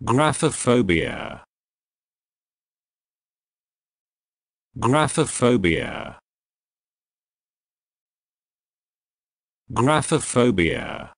Graphophobia. Graphophobia. Graphophobia.